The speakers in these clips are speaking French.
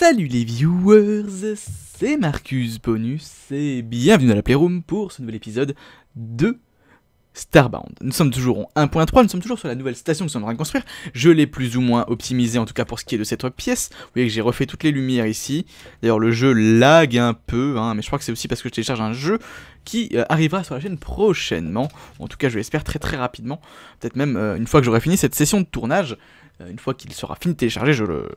Salut les viewers, c'est Marcus Bonus et bienvenue dans la Playroom pour ce nouvel épisode de Starbound. Nous sommes toujours en 1.3, nous sommes toujours sur la nouvelle station que nous sommes en train de construire. Je l'ai plus ou moins optimisé en tout cas pour ce qui est de cette pièce. Vous voyez que j'ai refait toutes les lumières ici. D'ailleurs, le jeu lag un peu, hein, mais je crois que c'est aussi parce que je télécharge un jeu qui euh, arrivera sur la chaîne prochainement. En tout cas, je l'espère très très rapidement. Peut-être même euh, une fois que j'aurai fini cette session de tournage. Euh, une fois qu'il sera fini de télécharger, je le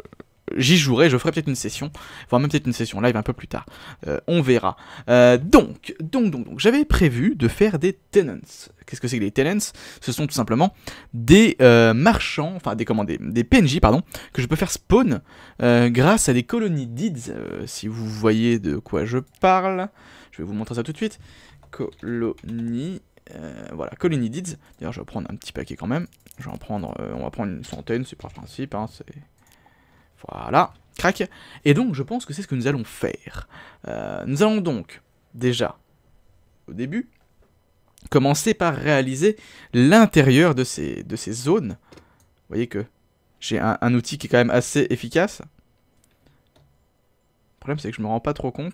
j'y jouerai, je ferai peut-être une session, voire même peut-être une session live un peu plus tard. Euh, on verra. Euh, donc, donc, donc, donc, j'avais prévu de faire des tenants. Qu'est-ce que c'est que les tenants Ce sont tout simplement des euh, marchands, enfin des comment, des, PNJ, pardon, que je peux faire spawn grâce à des colonies deeds. si vous voyez de quoi je parle, je vais vous montrer ça tout de suite. Colonies. voilà, colonies Deeds. D'ailleurs, je vais prendre un petit paquet quand même. Je vais en prendre, on va prendre une centaine, c'est par principe. Hein, c'est voilà, crac. Et donc je pense que c'est ce que nous allons faire. Euh, nous allons donc, déjà, au début, commencer par réaliser l'intérieur de ces, de ces zones. Vous voyez que j'ai un, outil qui est quand même assez efficace. Le problème c'est que je me rends pas trop compte.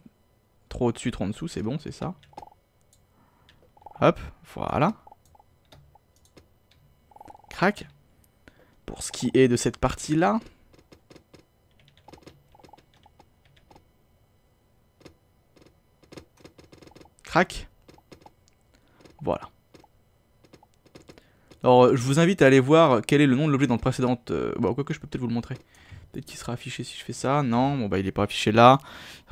Trop au-dessus, trop en dessous, c'est bon, c'est ça. Hop, voilà. Crac. Pour ce qui est de cette partie-là, Voilà. Alors, euh, je vous invite à aller voir quel est le nom de l'objet dans le précédent... Euh, quoique, je peux peut-être vous le montrer. Peut-être qu'il sera affiché si je fais ça. Non, bon, bah, il n'est pas affiché là.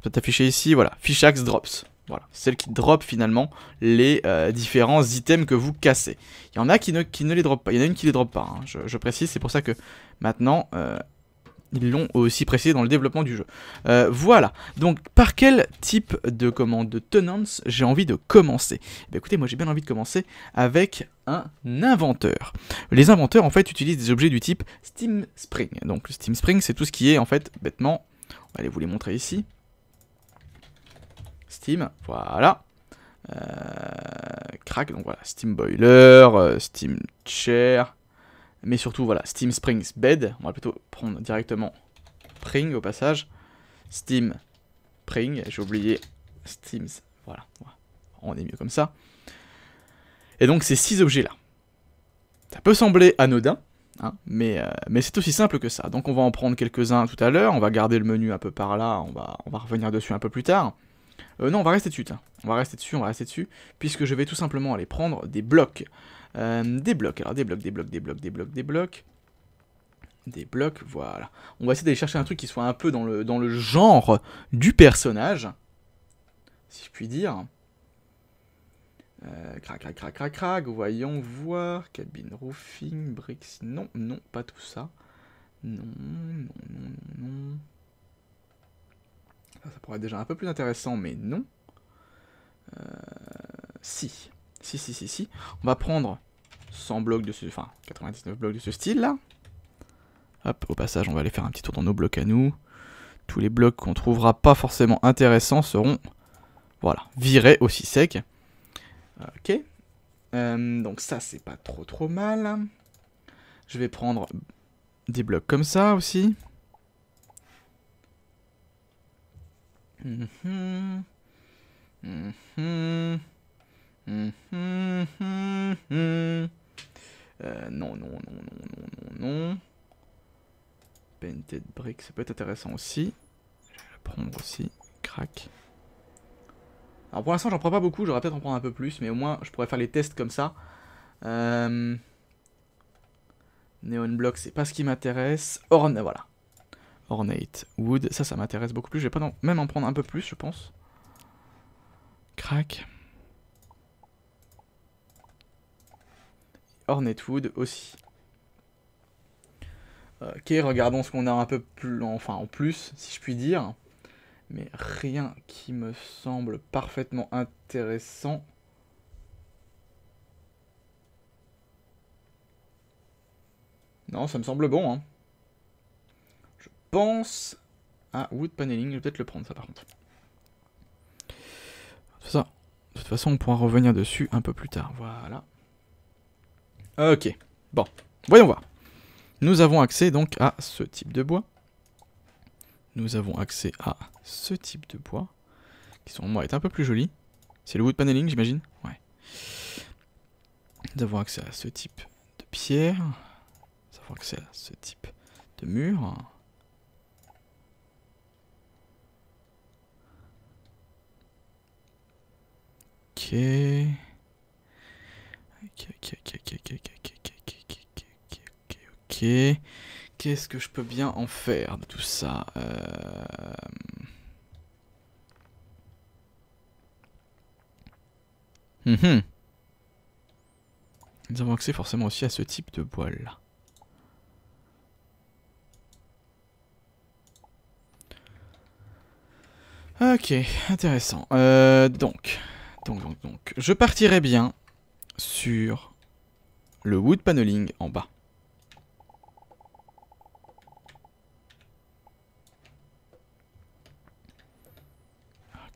peut-être affiché ici. Voilà, axe Drops. Voilà, celle qui drop finalement les euh, différents items que vous cassez. Il y en a qui ne, qui ne les drop pas, il y en a une qui les drop pas, hein. je, précise, c'est pour ça que maintenant, euh, ils l'ont aussi précisé dans le développement du jeu. Euh, voilà, donc par quel type de commande de tenants j'ai envie de commencer eh ben, Écoutez, moi j'ai bien envie de commencer avec un inventeur. Les inventeurs en fait utilisent des objets du type Steam Spring. Donc le Steam Spring c'est tout ce qui est en fait bêtement, on va aller vous les montrer ici. Steam, voilà. Euh, crack, donc voilà, Steam Boiler, euh, Steam Chair, mais surtout, voilà, Steam Springs Bed. On va plutôt prendre directement Spring au passage. Steam Spring, j'ai oublié Steams. Voilà, on est mieux comme ça. Et donc ces six objets-là. Ça peut sembler anodin, hein, mais, euh, mais c'est aussi simple que ça. Donc on va en prendre quelques-uns tout à l'heure, on va garder le menu un peu par là, on va, on va revenir dessus un peu plus tard. Euh, non, on va rester dessus, on va rester dessus, on va rester dessus, puisque je vais tout simplement aller prendre des blocs des blocs, alors des blocs, des blocs, des blocs, des blocs, des blocs. Des blocs, voilà. On va essayer d'aller chercher un truc qui soit un peu dans le, dans le genre du personnage. Si je puis dire. crac, crac, crac, crac, crac. Voyons voir. Cabine roofing, bricks. Non, non, pas tout ça. Non, non, non, non, non. Ça, pourrait être déjà un peu plus intéressant, mais non. si. Si, si, si, si. On va prendre 100 blocs de ce... Enfin, 99 blocs de ce style-là. Hop, au passage, on va aller faire un petit tour dans nos blocs à nous. Tous les blocs qu'on trouvera pas forcément intéressants seront, voilà, virés aussi secs. Ok. Euh, donc ça, c'est pas trop trop mal. Je vais prendre des blocs comme ça aussi. Mm-hmm. Mm-hmm. Mm-hmm. Euh, non, non, non, non, non, non, non. Painted brick, ça peut être intéressant aussi. Je vais le prendre aussi. Crac. Alors pour l'instant, j'en prends pas beaucoup. J'aurais peut-être en prendre un peu plus, mais au moins, je pourrais faire les tests comme ça. Euh... Neon block, c'est pas ce qui m'intéresse. Orne, voilà. Ornate wood, ça, ça m'intéresse beaucoup plus. Je vais pas même en prendre un peu plus, je pense. Crac. Wood aussi. Euh, ok, regardons ce qu'on a un peu plus, enfin en plus, si je puis dire. Mais rien qui me semble parfaitement intéressant. Non, ça me semble bon. Hein. Je pense à Wood Paneling. Je vais peut-être le prendre, ça, par contre. Ça, de toute façon, on pourra revenir dessus un peu plus tard. Voilà. Ok, bon, voyons voir. Nous avons accès donc à ce type de bois. Nous avons accès à ce type de bois, qui sont, moi est un peu plus joli. C'est le wood paneling j'imagine Ouais. Nous avons accès à ce type de pierre. Nous avons accès à ce type de mur. Ok. Ok, ok, ok, ok, ok, ok, ok, ok, Qu'est-ce que je peux bien en faire de tout ça euh... Mmh. Nous avons accès forcément aussi à ce type de bois-là. Ok, intéressant. donc, donc, donc, donc, je partirai bien sur le wood paneling en bas.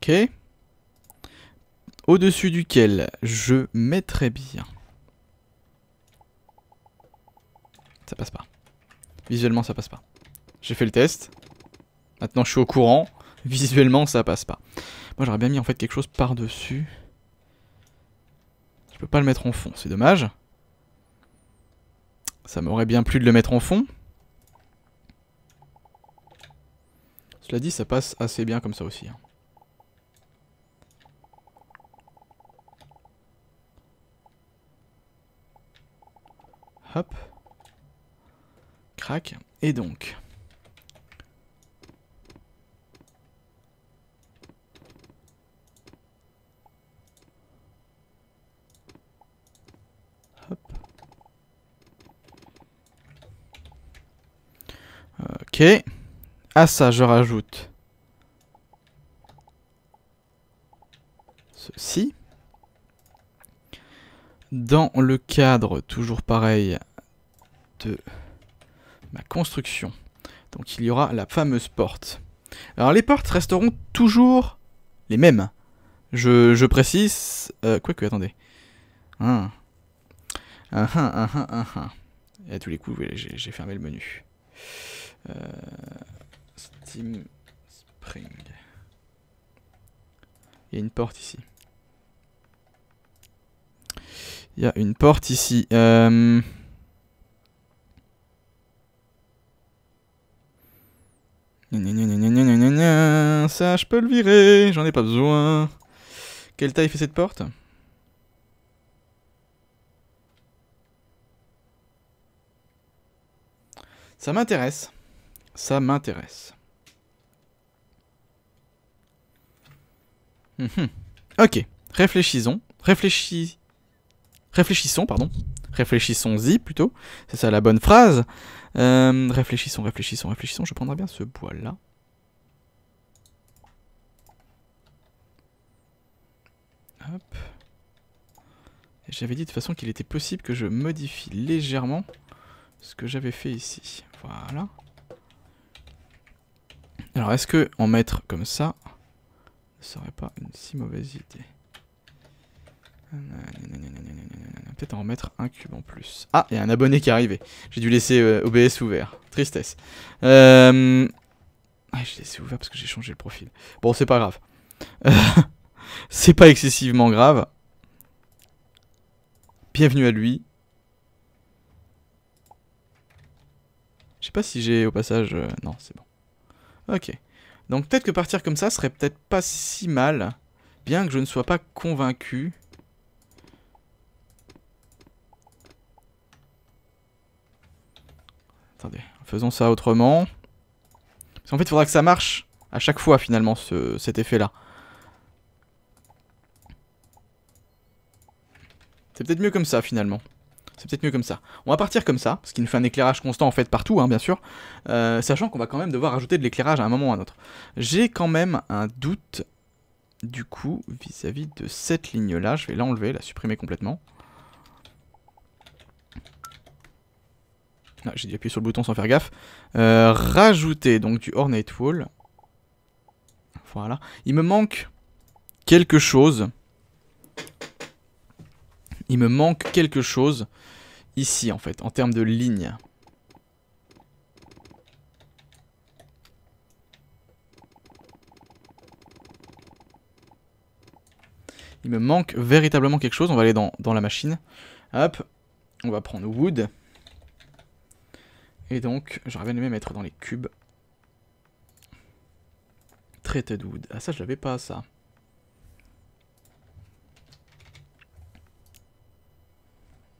Ok. Au-dessus duquel je mettrais bien. Ça passe pas. Visuellement, ça passe pas. J'ai fait le test. Maintenant, je suis au courant. Visuellement, ça passe pas. Moi, j'aurais bien mis en fait quelque chose par-dessus pas le mettre en fond, c'est dommage. Ça m'aurait bien plu de le mettre en fond. Cela dit, ça passe assez bien comme ça aussi. Hein. Hop. Crac. Et donc... Ok. À ça, je rajoute ceci. Dans le cadre, toujours pareil, de ma construction. Donc il y aura la fameuse porte. Alors les portes resteront toujours les mêmes. Je, précise... Euh, quoique, quoi que, attendez. Ah. Ah, ah, ah. Et à tous les coups, j'ai fermé le menu. Euh, Steam Spring. Il y a une porte ici. Il y a une porte ici. Euh, ça, je peux le virer. J'en ai pas besoin. Quelle taille fait cette porte Ça m'intéresse. Ça m'intéresse. Mhm. Ok, réfléchissons. Réfléchis... Réfléchissons, pardon. Réfléchissons-y plutôt. C'est ça la bonne phrase. Euh, réfléchissons, réfléchissons, réfléchissons. Je prendrai bien ce bois-là. Hop. J'avais dit de toute façon qu'il était possible que je modifie légèrement ce que j'avais fait ici. Voilà. Alors, est-ce que en mettre comme ça, ne serait pas une si mauvaise idée Peut-être en mettre un cube en plus. Ah, il y a un abonné qui est arrivé. J'ai dû laisser euh, OBS ouvert. Tristesse. Euh, ah, je l'ai laissé ouvert parce que j'ai changé le profil. Bon, c'est pas grave. Euh, c'est pas excessivement grave. Bienvenue à lui. Je sais pas si j'ai au passage... Non, c'est bon. Ok. Donc peut-être que partir comme ça serait peut-être pas si mal. Bien que je ne sois pas convaincu. Attendez, faisons ça autrement. Parce qu'en fait, il faudra que ça marche à chaque fois, finalement, ce, cet effet-là. C'est peut-être mieux comme ça, finalement c'est peut-être mieux comme ça. On va partir comme ça, ce qui nous fait un éclairage constant en fait partout, hein, bien sûr, euh, sachant qu'on va quand même devoir rajouter de l'éclairage à un moment ou à un autre. J'ai quand même un doute, du coup, vis-à-vis de cette ligne-là. Je vais l'enlever, la supprimer complètement. Ah, j'ai dû appuyer sur le bouton sans faire gaffe. Euh, rajouter donc du ornate wall. Voilà. Il me manque quelque chose. Il me manque quelque chose ici en fait, en termes de ligne. Il me manque véritablement quelque chose. On va aller dans, la machine. Hop, on va prendre wood. Et donc, j'aurais bien aimé mettre dans les cubes. de wood. Ah ça, je l'avais pas, ça.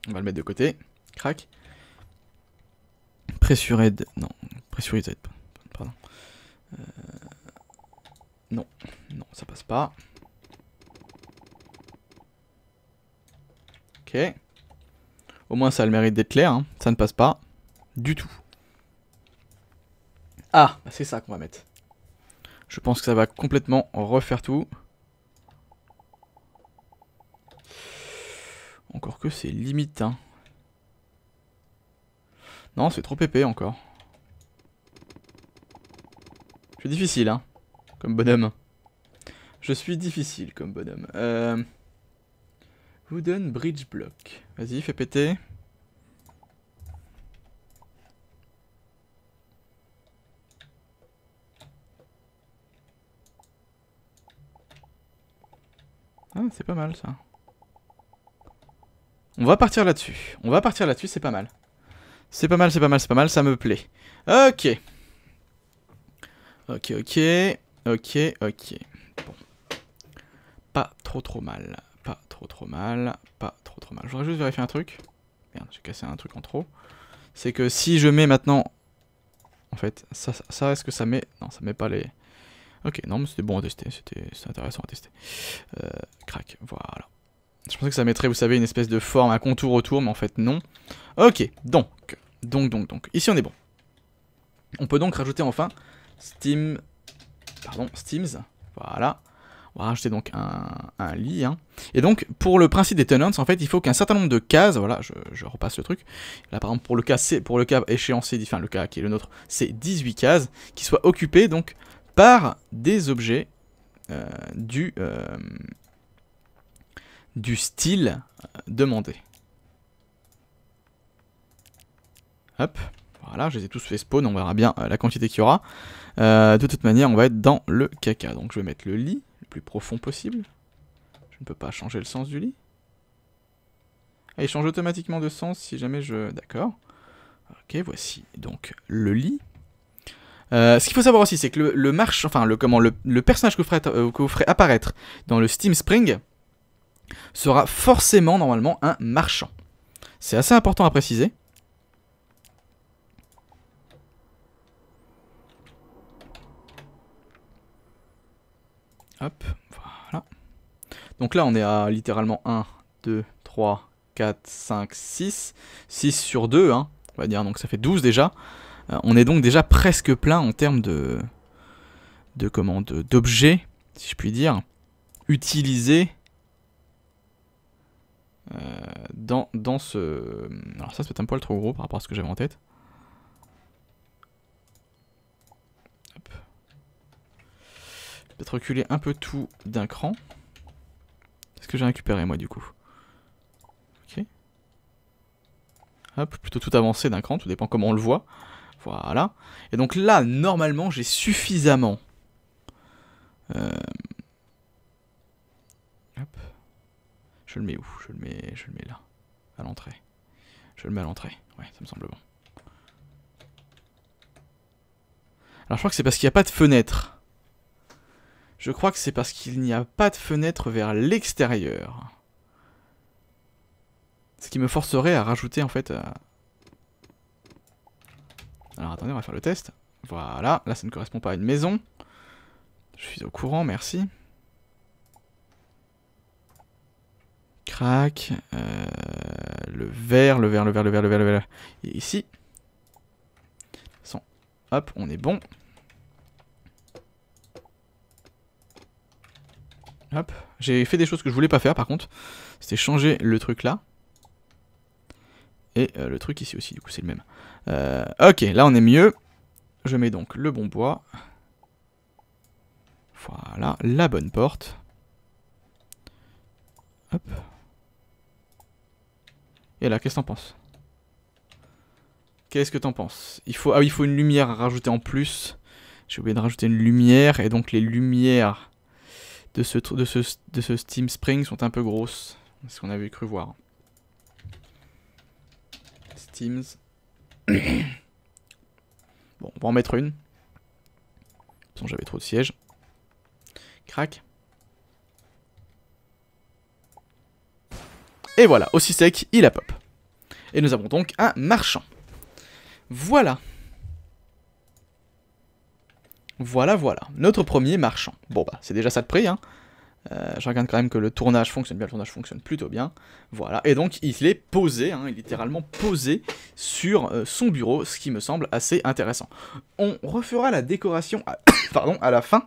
On va le mettre de côté. Crac. Pressured. Non, pressurised. Pardon. Euh, non, non, ça passe pas. Ok. Au moins, ça a le mérite d'être clair. Hein. Ça ne passe pas du tout. Ah, bah, c'est ça qu'on va mettre. Je pense que ça va complètement refaire tout. Encore que c'est limite, hein. Non, c'est trop épais encore. Je suis difficile, hein, comme bonhomme. Je suis difficile comme bonhomme. Euh... Wooden bridge block. Vas-y, fais péter. Ah, c'est pas mal ça. On va partir là-dessus. On va partir là-dessus, c'est pas mal. C'est pas mal, c'est pas mal, c'est pas mal, ça me plaît. Ok. Ok, ok. Ok, ok. Bon. Pas trop trop mal. Pas trop trop mal. Pas trop trop mal. Je voudrais juste vérifier un truc. Merde, j'ai cassé un truc en trop. C'est que si je mets maintenant... En fait, ça, est-ce que ça met... Non, ça met pas les... Ok, non, mais c'était bon à tester. C'était intéressant à tester. Euh, crac, voilà. Je pensais que ça mettrait, vous savez, une espèce de forme, un contour autour, mais en fait non. Ok, donc, donc, donc, donc. Ici, on est bon. On peut donc rajouter enfin Steam... Pardon, Steams. Voilà. On va rajouter donc un, lit. Hein. Et donc, pour le principe des tenants, en fait, il faut qu'un certain nombre de cases, voilà, je, repasse le truc. Là, par exemple, pour le cas, c, pour le cas échéancier, enfin, le cas qui est le nôtre, c'est 18 cases, qui soient occupées, donc, par des objets euh, du, euh, du style euh, demandé. Hop, voilà, je les ai tous fait spawn, on verra bien euh, la quantité qu'il y aura. Euh, de toute manière, on va être dans le caca. Donc je vais mettre le lit le plus profond possible. Je ne peux pas changer le sens du lit. Ah, il change automatiquement de sens si jamais je... D'accord. Ok, voici donc le lit. Euh, ce qu'il faut savoir aussi, c'est que le, marche, enfin le comment, le, personnage que vous, ferez, apparaître dans le Steam Spring sera forcément normalement un marchand. C'est assez important à préciser. Hop, voilà. Donc là, on est à littéralement 1, 2, 3, 4, 5, 6. 6 sur 2, hein, on va dire. Donc ça fait 12 déjà. Euh, on est donc déjà presque plein en termes de... de comment D'objets, si je puis dire, utilisés euh, dans, dans ce... Alors ça, c'est peut-être un poil trop gros par rapport à ce que j'avais en tête. être reculer un peu tout d'un cran. Qu'est-ce que j'ai récupéré moi du coup Ok. Hop, plutôt tout avancer d'un cran, tout dépend comment on le voit. Voilà. Et donc là, normalement, j'ai suffisamment... Euh, hop. Je le mets où Je le mets, je le mets là, à l'entrée. Je le mets à l'entrée. Ouais, ça me semble bon. Alors je crois que c'est parce qu'il n'y a pas de fenêtre. Je crois que c'est parce qu'il n'y a pas de fenêtre vers l'extérieur. Ce qui me forcerait à rajouter en fait... Euh, Alors attendez, on va faire le test. Voilà, là ça ne correspond pas à une maison. Je suis au courant, merci. Crac. Euh, le vert, le vert, le vert, le vert, le vert, le vert. Et ici. Hop, on est bon. Hop. J'ai fait des choses que je voulais pas faire par contre. C'était changer le truc là. Et euh, le truc ici aussi, du coup c'est le même. Euh, ok, là on est mieux. Je mets donc le bon bois. Voilà, la bonne porte. Hop. Et là, qu'est-ce que t'en penses Qu'est-ce que t'en penses il faut, Ah oui, il faut une lumière à rajouter en plus. J'ai oublié de rajouter une lumière. Et donc les lumières de ce, de de ce Steam Spring sont un peu grosses. C'est ce qu'on avait cru voir. Steams. bon, on va en mettre une. De toute façon, j'avais trop de sièges. Crac. Et voilà, aussi sec, il a pop. Et nous avons donc un marchand. Voilà. Voilà, voilà. Notre premier marchand. Bon, bah, c'est déjà ça de prix, hein. euh, je regarde quand même que le tournage fonctionne bien, le tournage fonctionne plutôt bien. Voilà, et donc il est posé, hein, littéralement posé sur euh, son bureau, ce qui me semble assez intéressant. On refera la décoration pardon, à la fin,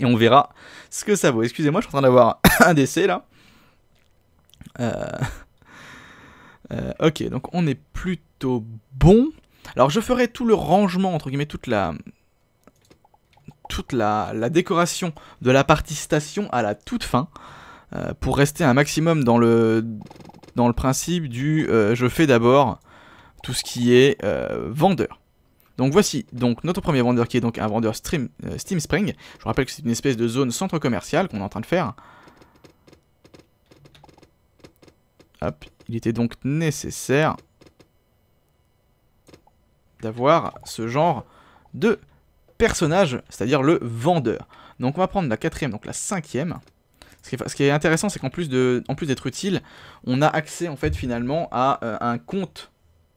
et on verra ce que ça vaut. Excusez-moi, je suis en train d'avoir un décès là. Euh, ok, donc on est plutôt bon. Alors je ferai tout le rangement, entre guillemets, toute la, toute la, décoration de la partie station à la toute fin euh, pour rester un maximum dans le, dans le principe du euh, je fais d'abord tout ce qui est euh, vendeur. Donc voici donc notre premier vendeur qui est donc un vendeur stream, Steam Spring. Je vous rappelle que c'est une espèce de zone centre commercial qu'on est en train de faire. Hop, il était donc nécessaire d'avoir ce genre de personnage, c'est-à-dire le vendeur. Donc on va prendre la quatrième, donc la cinquième. Ce qui est, intéressant, c'est qu'en plus d'être utile, on a accès en fait finalement à euh, un compte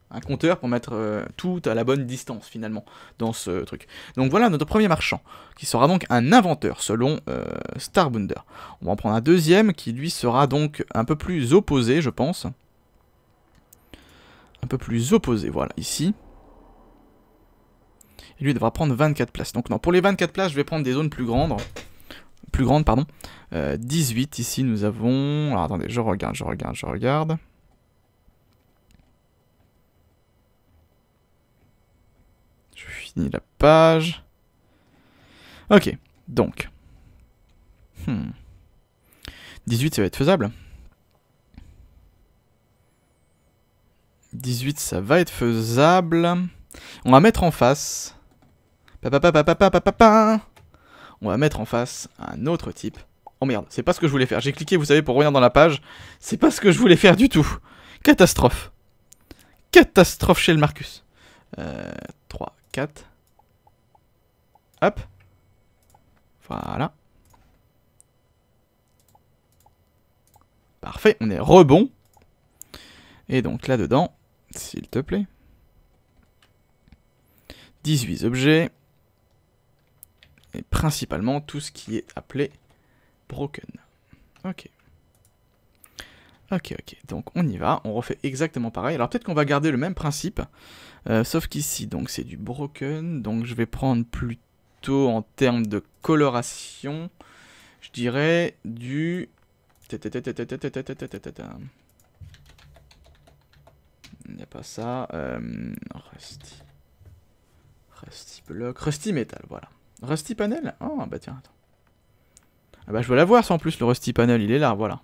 un compteur pour mettre euh, tout à la bonne distance finalement dans ce truc. Donc voilà notre premier marchand, qui sera donc un inventeur selon euh, Starbounder. On va en prendre un deuxième qui lui sera donc un peu plus opposé je pense. Un peu plus opposé, voilà, ici lui, devra prendre 24 places. Donc non, pour les 24 places, je vais prendre des zones plus grandes. Plus grandes, pardon. 18, euh, ici, nous avons... Alors, attendez, je regarde, je regarde, je regarde. Je finis la page. Ok, donc... 18, hmm. ça va être faisable. 18, ça va être faisable. On va mettre en face on va mettre en face un autre type. Oh merde, c'est pas ce que je voulais faire. J'ai cliqué, vous savez, pour revenir dans la page. C'est pas ce que je voulais faire du tout. Catastrophe. Catastrophe chez le Marcus. Euh, 3, 4. Hop. Voilà. Parfait, on est rebond. Et donc là-dedans, s'il te plaît. 18 objets principalement tout ce qui est appelé broken. Ok. Ok, ok, donc on y va, on refait exactement pareil. Alors peut-être qu'on va garder le même principe, euh, sauf qu'ici, donc c'est du broken, donc je vais prendre plutôt en termes de coloration, je dirais du... Il n'y a pas ça. Euh, rusty. Rusty block. Rusty metal, voilà. Rusty Panel Oh, bah tiens, attends. Ah bah je veux voir ça en plus, le Rusty Panel, il est là, voilà.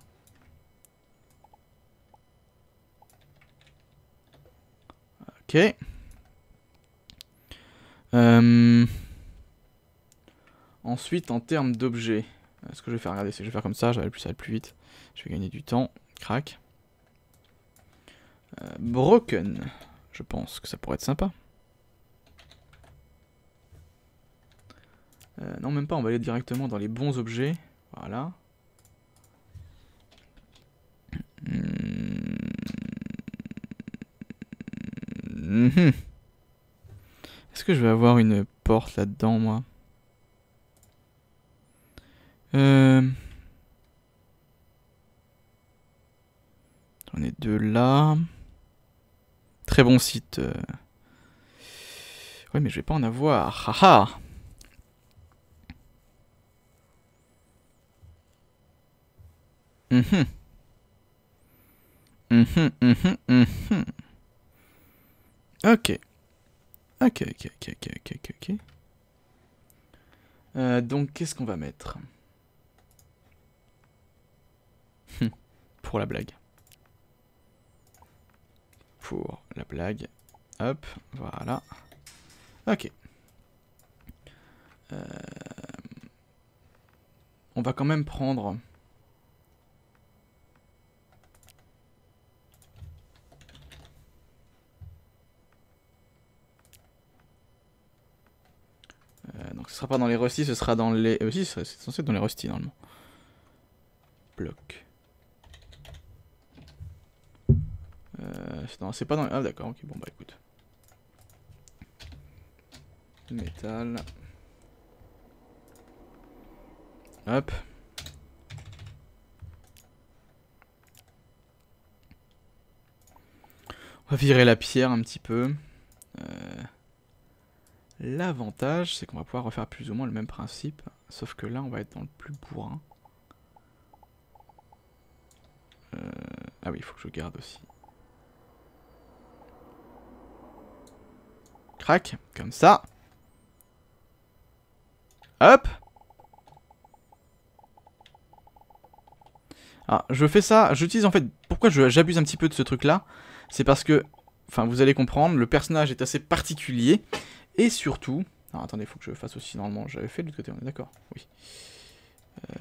Ok. Euh, ensuite, en termes d'objets, euh, ce que je vais faire, regardez, c'est que je vais faire comme ça, j'avais plus ça plus vite. Je vais gagner du temps. Crac. Euh, broken. Je pense que ça pourrait être sympa. Euh, non, même pas, on va aller directement dans les bons objets. Voilà. Hmm. Mhm. Est-ce que je vais avoir une porte là-dedans, moi On est de là. Très bon site. Euh. Ouais, mais je vais pas en avoir. Haha ah. Mhm. Mhm, mhm, mhm. Ok. Ok, ok, ok, ok, ok, ok. Euh, donc, qu'est-ce qu'on va mettre hmm. Pour la blague. Pour la blague. Hop, voilà. Ok. Euh, on va quand même prendre... Donc ce sera pas dans les Rusty, ce sera dans les... aussi, euh, c'est censé être dans les Rusty normalement. Bloc. Euh, c'est pas dans... les... Ah d'accord, ok, bon bah écoute. Métal. Hop. On va virer la pierre un petit peu. Euh... L'avantage, c'est qu'on va pouvoir refaire plus ou moins le même principe, sauf que là, on va être dans le plus bourrin. Euh, ah oui, il faut que je garde aussi. Crac, comme ça. Hop Alors, ah, je fais ça, j'utilise en fait... Pourquoi j'abuse un petit peu de ce truc-là C'est parce que, enfin, vous allez comprendre, le personnage est assez particulier. Et surtout... attendez, faut que je fasse aussi normalement. J'avais fait de l'autre côté, on est d'accord Oui. Euh,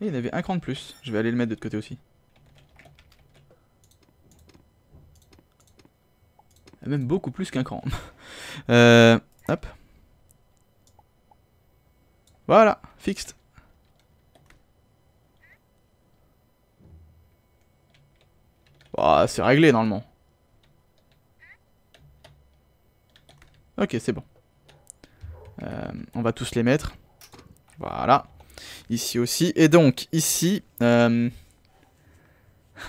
il y en avait un cran de plus. Je vais aller le mettre de l'autre côté aussi. Même beaucoup plus qu'un cran. Euh, hop. Voilà, fixe. Oh, c'est réglé normalement. Ok, c'est bon. Euh, on va tous les mettre. Voilà. Ici aussi. Et donc, ici... Euh,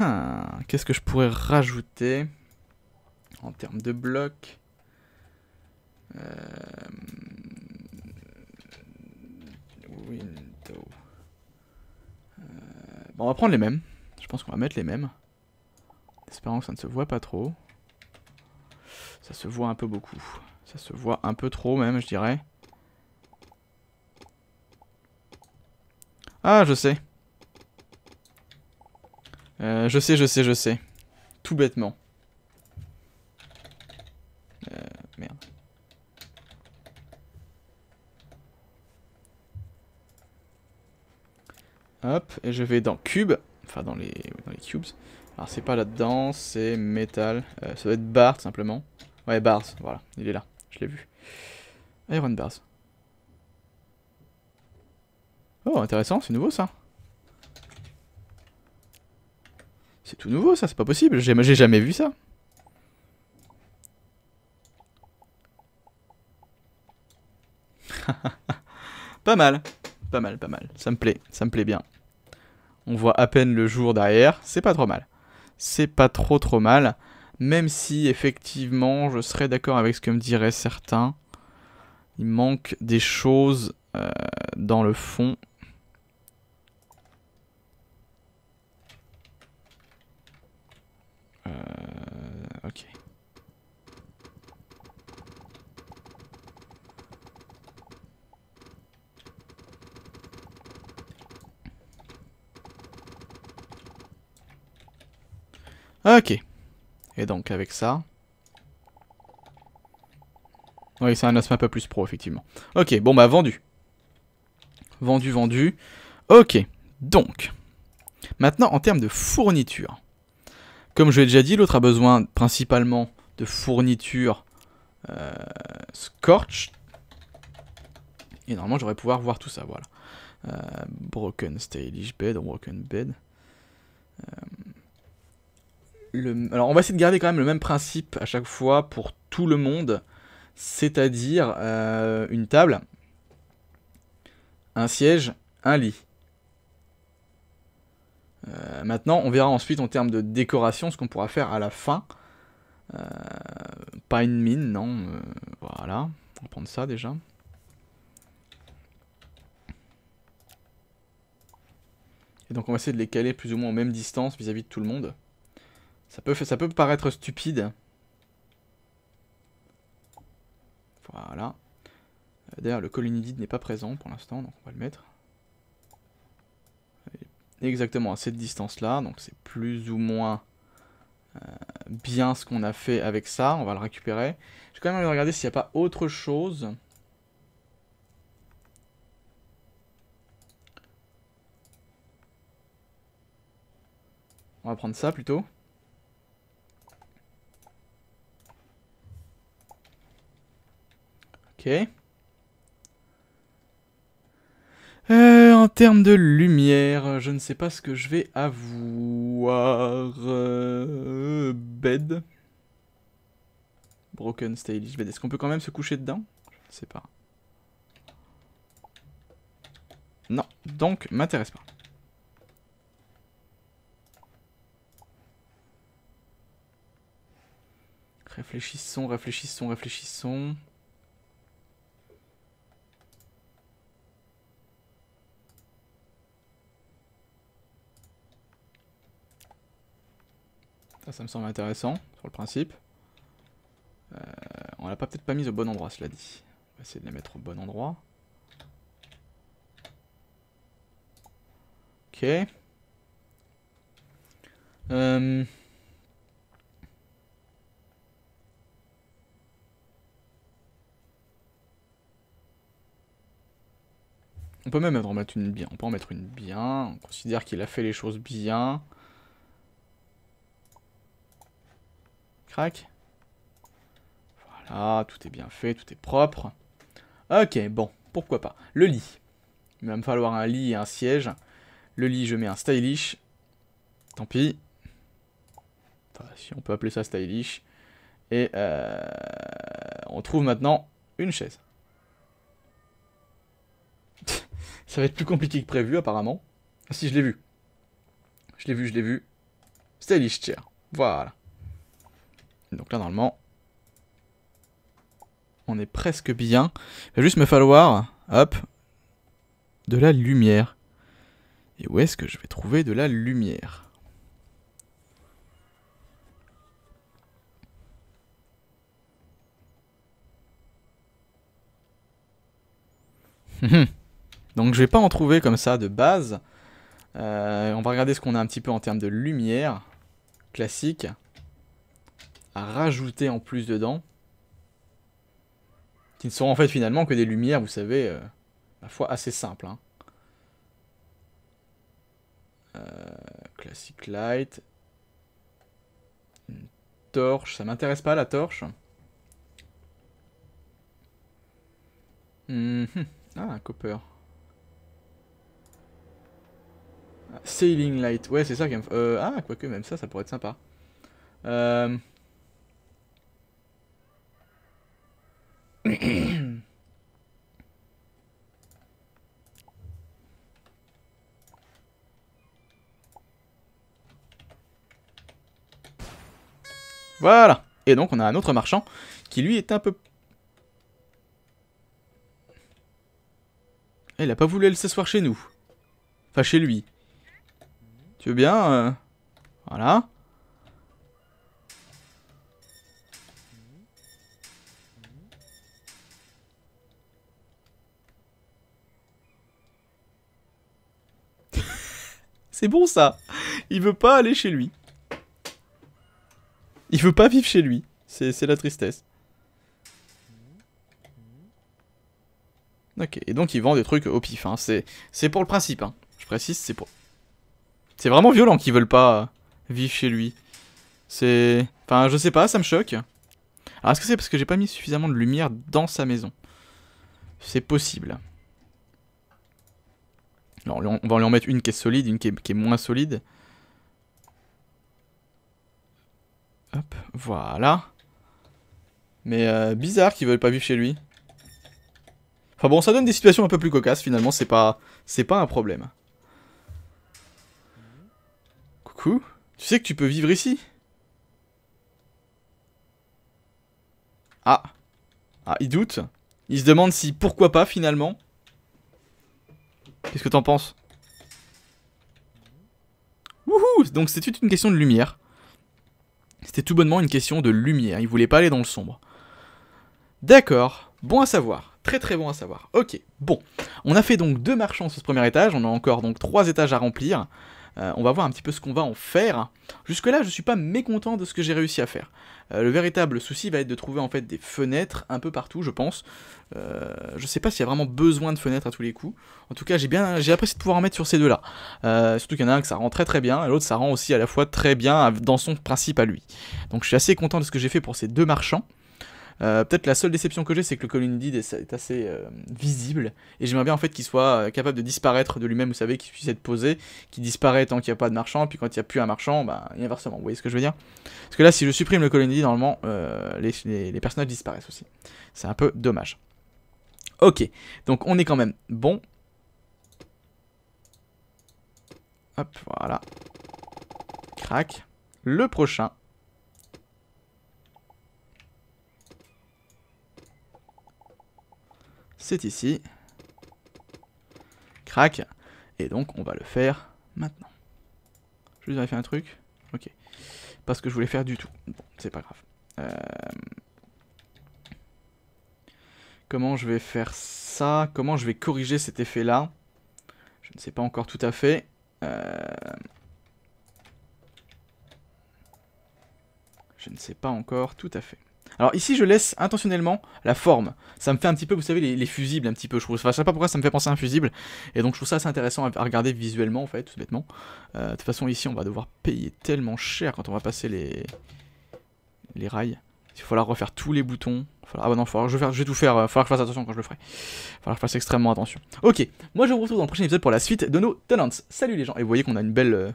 hein, qu'est-ce que je pourrais rajouter en termes de blocs euh, Bon, on va prendre les mêmes. Je pense qu'on va mettre les mêmes. Espérons que ça ne se voit pas trop. Ça se voit un peu beaucoup. Ça se voit un peu trop même, je dirais. Ah, je sais. Euh, je sais, je sais, je sais. Tout bêtement. Euh, merde. Hop, et je vais dans cube, enfin dans les, dans les cubes, alors c'est pas là-dedans, c'est métal. Euh, ça doit être Bart simplement. Ouais, Bart. voilà, il est là, je l'ai vu. Iron Bars. Oh, intéressant, c'est nouveau ça. C'est tout nouveau ça, c'est pas possible, j'ai jamais vu ça. pas mal, pas mal, pas mal, ça me plaît, ça me plaît bien. On voit à peine le jour derrière, c'est pas trop mal c'est pas trop trop mal. Même si effectivement je serais d'accord avec ce que me diraient certains. Il manque des choses euh, dans le fond. Euh, ok. Ok. Et donc avec ça... Oui, c'est un aspect un peu plus pro, effectivement. Ok, bon bah vendu. Vendu, vendu. Ok, donc. Maintenant, en termes de fourniture. Comme je l'ai déjà dit, l'autre a besoin principalement de fourniture euh, Scorch. Et normalement, j'aurais pouvoir voir tout ça, voilà. Euh, broken Stalish Bed, Broken Bed. Euh, alors on va essayer de garder quand même le même principe à chaque fois pour tout le monde, c'est-à-dire euh, une table, un siège, un lit. Euh, maintenant, on verra ensuite en termes de décoration ce qu'on pourra faire à la fin. Euh, pas une mine, non. voilà, on va prendre ça déjà. Et donc on va essayer de les caler plus ou moins aux mêmes distances vis à -vis de tout le monde. Ça peut, ça peut paraître stupide. Voilà. Euh, d'ailleurs, le colonidide n'est pas présent pour l'instant, donc on va le mettre. Exactement à cette distance-là, donc c'est plus ou moins euh, bien ce qu'on a fait avec ça. On va le récupérer. J'ai quand même envie regarder s'il n'y a pas autre chose. On va prendre ça plutôt. Ok. Euh, en termes de lumière, je ne sais pas ce que je vais avoir. Euh, bed. Broken Stylish Bed. Est-ce qu'on peut quand même se coucher dedans Je ne sais pas. Non, donc m'intéresse pas. Réfléchissons, réfléchissons, réfléchissons. Ça, me semble intéressant, sur le principe. Euh, on l'a pas peut-être pas mise au bon endroit, cela dit. On va essayer de la mettre au bon endroit. Ok. Euh, on peut même en mettre une bien. On peut en mettre une bien. On considère qu'il a fait les choses bien. Crac. Voilà, ah, tout est bien fait, tout est propre. Ok, bon, pourquoi pas. Le lit. Il va me falloir un lit et un siège. Le lit, je mets un stylish. Tant pis. si on peut appeler ça stylish. Et euh, on trouve maintenant une chaise. ça va être plus compliqué que prévu apparemment. Ah, si, je l'ai vu. Je l'ai vu, je l'ai vu. Stylish chair. Voilà. Donc là, normalement, on est presque bien. Il va juste me falloir, hop, de la lumière. Et où est-ce que je vais trouver de la lumière hum, hum. Donc je vais pas en trouver comme ça de base. Euh, on va regarder ce qu'on a un petit peu en termes de lumière classique à rajouter en plus dedans, qui ne sont en fait finalement que des lumières, vous savez, à euh, la fois assez simple, Hein. Euh, classic light. Une torche, ça m'intéresse pas la torche. Mhm. Ah, copper. Ah, Sailing light, ouais c'est ça qui me... Euh, ah, quoique même ça, ça pourrait être sympa. Euh, voilà Et donc on a un autre marchand qui lui est un peu... Eh, il a pas voulu le s'asseoir chez nous. Enfin chez lui. Tu veux bien euh, Voilà. C'est bon ça. Il veut pas aller chez lui. Il veut pas vivre chez lui. C'est la tristesse. Ok, et donc il vend des trucs au pif. Hein. C'est pour le principe. Hein. Je précise, c'est pour... C'est vraiment violent qu'ils veulent pas vivre chez lui. C'est... Enfin, je sais pas, ça me choque. Alors, est-ce que c'est parce que j'ai pas mis suffisamment de lumière dans sa maison C'est possible on va lui en mettre une qui est solide, une qui est, moins solide. Hop, voilà. Mais euh, bizarre qu'ils veulent pas vivre chez lui. Enfin bon, ça donne des situations un peu plus cocasses finalement, c'est pas, c'est pas un problème. Coucou, tu sais que tu peux vivre ici Ah, ah, il doute. Il se demande si pourquoi pas finalement. Qu'est-ce que t'en penses Wouhou Donc c'était une question de lumière. C'était tout bonnement une question de lumière. Il voulait pas aller dans le sombre. D'accord. Bon à savoir. Très très bon à savoir. Ok. Bon. On a fait donc deux marchands sur ce premier étage. On a encore donc trois étages à remplir. Euh, on va voir un petit peu ce qu'on va en faire. Jusque-là, je suis pas mécontent de ce que j'ai réussi à faire. Euh, le véritable souci va être de trouver en fait des fenêtres un peu partout, je pense. je euh, je sais pas s'il y a vraiment besoin de fenêtres à tous les coups. En tout cas, j'ai bien, j'ai apprécié de pouvoir en mettre sur ces deux-là. surtout qu'il y en a un que ça rend très très bien, et l'autre ça rend aussi à la fois très bien dans son principe à lui. Donc je suis assez content de ce que j'ai fait pour ces deux marchands. Euh, peut-être la seule déception que j'ai, c'est que le Colin did est, assez euh, visible. Et j'aimerais bien en fait qu'il soit euh, capable de disparaître de lui-même, vous savez, qu'il puisse être posé, qu'il disparaît tant qu'il n'y a pas de marchand, puis quand il n'y a plus un marchand, bah inversement, vous voyez ce que je veux dire Parce que là, si je supprime le Colin did, normalement, les personnages disparaissent aussi. C'est un peu dommage. Ok, donc on est quand même bon. Hop, voilà. Crac. Le prochain. c'est ici. Crac. Et donc on va le faire maintenant. Je ai fait un truc. Ok. Parce que je voulais faire du tout. Bon, c'est pas grave. Euh, comment je vais faire ça Comment je vais corriger cet effet-là Je ne sais pas encore tout à fait. Euh, je ne sais pas encore tout à fait. Alors ici, je laisse intentionnellement la forme. Ça me fait un petit peu, vous savez, les, fusibles un petit peu, je trouve. Enfin, je sais pas pourquoi ça me fait penser à un fusible. Et donc, je trouve ça assez intéressant à, regarder visuellement, en fait, tout bêtement. Euh, de toute façon, ici, on va devoir payer tellement cher quand on va passer les, les rails. Il va falloir refaire tous les boutons. Ah bah non, je, vais tout faire. Euh, il va falloir que je fasse attention quand je le ferai. Il va falloir que je fasse extrêmement attention. Ok, moi je vous retrouve dans le prochain épisode pour la suite de nos tenants. Salut les gens. Et vous voyez qu'on a une belle, euh,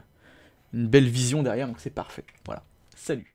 une belle vision derrière, donc c'est parfait. Voilà. Salut.